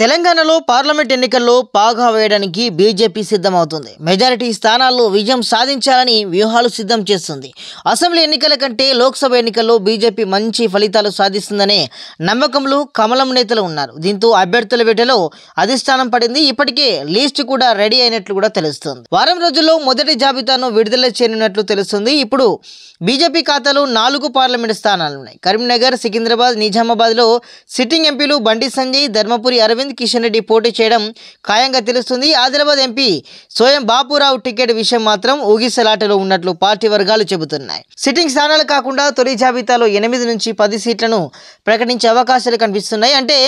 తెలంగాణలో పార్లమెంట్ ఎన్నికల్లో పాగా వేయడానికి బీజేపీ సిద్ధమవుతుంది మెజారిటీ స్థానాల్లో విజయం సాధించాలని వ్యూహాలు సిద్ధం చేస్తుంది అసెంబ్లీ ఎన్నికల కంటే లోక్సభ ఎన్నికల్లో బీజేపీ మంచి ఫలితాలు సాధిస్తుందనే నమ్మకంలో కమలం నేతలు ఉన్నారు దీంతో అభ్యర్థుల వేటలో అధిష్టానం పడింది ఇప్పటికే లిస్ట్ కూడా రెడీ అయినట్లు కూడా తెలుస్తుంది వారం రోజుల్లో మొదటి జాబితాను విడుదల చేయనున్నట్లు తెలుస్తుంది ఇప్పుడు బీజేపీ ఖాతాలో నాలుగు పార్లమెంట్ స్థానాలు ఉన్నాయి కరీంనగర్ సికింద్రాబాద్ నిజామాబాద్లో సిట్టింగ్ ఎంపీలు బండి సంజయ్ ధర్మపురి అరవింద్ అరవింద్ కిషన్ రెడ్డి పోటీ చేయడం ఖాయంగా తెలుస్తుంది ఆదిలాబాద్ ఎంపీ స్వయం బాపురావు టికెట్ విషయం మాత్రం ఊగిసలాటలో ఉన్నట్లు పార్టీ వర్గాలు చెబుతున్నాయి సిట్టింగ్ స్థానాలు కాకుండా తొలి జాబితాలో ఎనిమిది నుంచి పది సీట్లను ప్రకటించే అవకాశాలు కనిపిస్తున్నాయి అంటే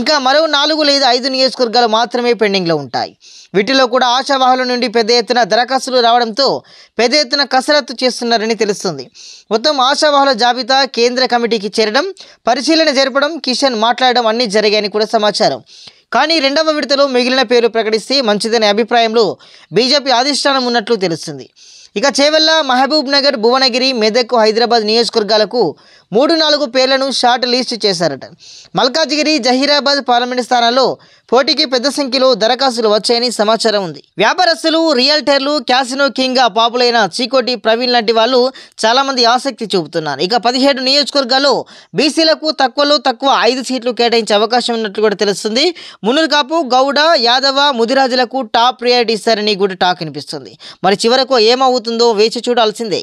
ఇంకా మరో నాలుగు లేదా ఐదు నియోజకవర్గాలు మాత్రమే పెండింగ్లో ఉంటాయి వీటిలో కూడా ఆశావాహుల నుండి పెద్ద ఎత్తున దరఖాస్తులు రావడంతో పెద్ద ఎత్తున కసరత్తు చేస్తున్నారని తెలుస్తుంది మొత్తం ఆశావాహుల జాబితా కేంద్ర కమిటీకి చేరడం పరిశీలన జరపడం కిషన్ మాట్లాడడం అన్నీ జరిగాయని కూడా సమాచారం కానీ రెండవ విడతలో మిగిలిన పేరు ప్రకటిస్తే మంచిదనే అభిప్రాయంలో బీజేపీ అధిష్టానం ఉన్నట్లు తెలుస్తుంది ఇక చేవెల్ల మహబూబ్ నగర్ భువనగిరి మెదక్ హైదరాబాద్ నియోజకవర్గాలకు మూడు నాలుగు పేర్లను షార్ట్ లిస్ట్ చేశారట మల్కాజిగిరి జహీరాబాద్ పార్లమెంట్ స్థానాల్లో పోటీకి పెద్ద సంఖ్యలో దరఖాస్తులు వచ్చాయని సమాచారం ఉంది వ్యాపారస్తులు రియల్టర్లు క్యాసినో కింగ్గా పాపులైన చీకోటి ప్రవీణ్ లాంటి వాళ్ళు చాలామంది ఆసక్తి చూపుతున్నారు ఇక పదిహేడు నియోజకవర్గాల్లో బీసీలకు తక్కువలో తక్కువ ఐదు సీట్లు కేటాయించే అవకాశం ఉన్నట్లు కూడా తెలుస్తుంది మునురుకాపు గౌడ యాదవ ముదిరాజులకు టాప్ ప్రియారిటీ ఇస్తారని కూడా టాక్ వినిపిస్తుంది మరి చివరకు ఏమవుతుంది జరుగుతుందో వేచి చూడాల్సిందే